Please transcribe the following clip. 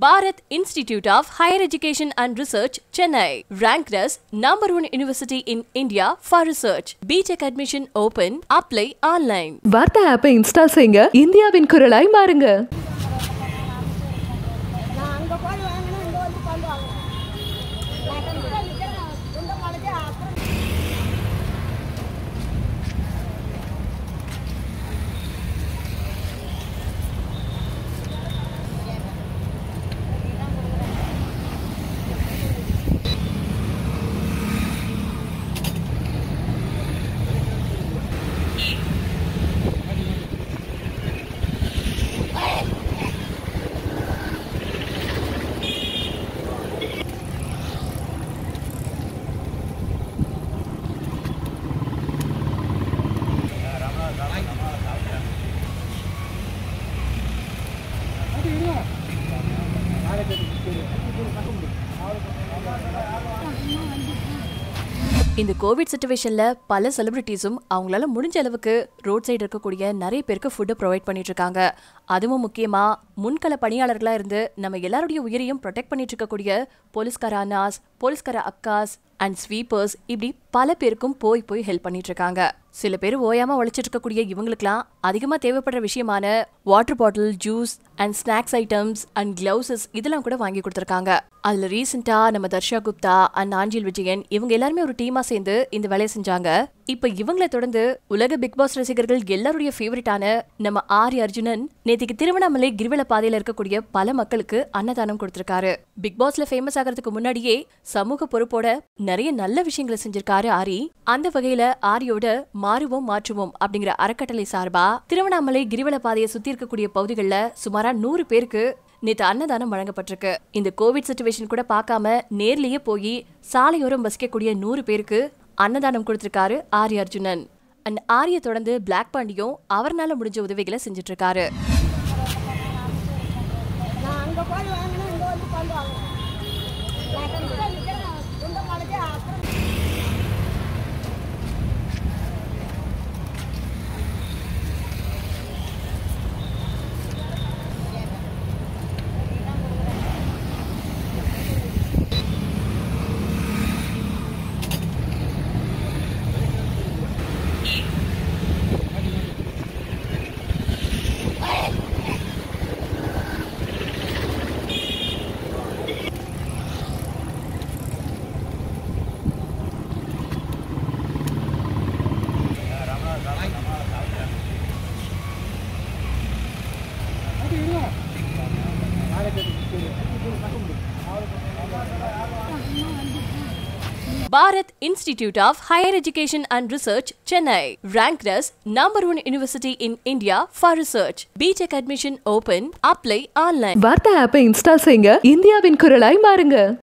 Bharat Institute of Higher Education and Research, Chennai, ranked as number one university in India for research. BTech admission open. Apply online. வார்த்தை ஆப்பை install செய்யுங்க இந்தியாவின் குரலாய் மாறுங்க இந்த Covid சுச்சுவேஷனில் பல செலிபிரிட்டிஸும் அவங்களால முடிஞ்ச அளவுக்கு ரோட் சைடு இருக்கக்கூடிய நிறைய பேருக்கு ஃபுட்டை ப்ரொவைட் பண்ணிட்டு இருக்காங்க அதுவும் முக்கியமா முன்கள பணியாளர்களா இருந்து நம்ம எல்லாருடைய உயிரையும் ப்ரொடெக்ட் பண்ணிட்டு இருக்கக்கூடிய போலீஸ்கார அண்ணாஸ் போலீஸ்கார அக்காஸ் அண்ட் ஸ்வீப்பர்ஸ் இப்படி பல பேருக்கும் போய் போய் ஹெல்ப் பண்ணிட்டு இருக்காங்க சில பேர் ஓயாம உழைச்சிட்டு இருக்கக்கூடிய இவங்களுக்குலாம் அதிகமா தேவைப்படுற விஷயமான water bottle juice and snacks items and gloves இதெல்லாம் கூட வாங்கி கொடுத்துருக்காங்க அதுல ரீசெண்டா நம்ம தர்ஷா குப்தா அண்ட் ஆஞ்சில் விஜயன் இவங்க எல்லாருமே ஒரு டீமா சேர்ந்து இந்த வேலையை செஞ்சாங்க இப்ப இவங்களை தொடர்ந்து உலக பிக் பாஸ் ரசிகர்கள் எல்லாருடைய ஃபேவரட்டான நம்ம ஆர் அர்ஜுனன் நேத்திக்கு திருவண்ணாமலை கிரிவல பாதையில இருக்கக்கூடிய பல மக்களுக்கு அன்னதானம் கொடுத்திருக்காரு பிக் பாஸ்ல ஃபேமஸ் ஆகிறதுக்கு முன்னாடியே சமூக பொறுப்போட நிறைய நல்ல விஷயங்களை செஞ்சிருக்காரு ஆரி அந்த வகையில ஆரியோட மாறுவோம் மாற்றுவோம் அப்படிங்கிற அறக்கட்டளை சார்பா திருவண்ணாமலை கிரிவல பாதையை சுத்தி இருக்கக்கூடிய பகுதிகளில் சுமாரா நூறு பேருக்கு நேற்று அன்னதானம் வழங்கப்பட்டிருக்கு இந்த கோவிட் சுச்சுவேஷன் கூட பார்க்காம நேர்லயே போய் சாலையோரம் வசிக்கக்கூடிய நூறு பேருக்கு அன்னதானம் கொடுத்திருக்காரு ஆரி அர்ஜுனன் அண்ட் ஆரியை தொடர்ந்து பிளாக் பாண்டியும் அவர்னால முடிஞ்ச உதவிகளை செஞ்சுட்டு இருக்காரு Bharath institute of higher education and research Chennai ranked as number one university in India for research. BTech admission open. Apply online. வார்த்தை ஆப்பை இன்ஸ்டால் செய்யுங்க இந்தியாவின் குரலாய் மாறுங்க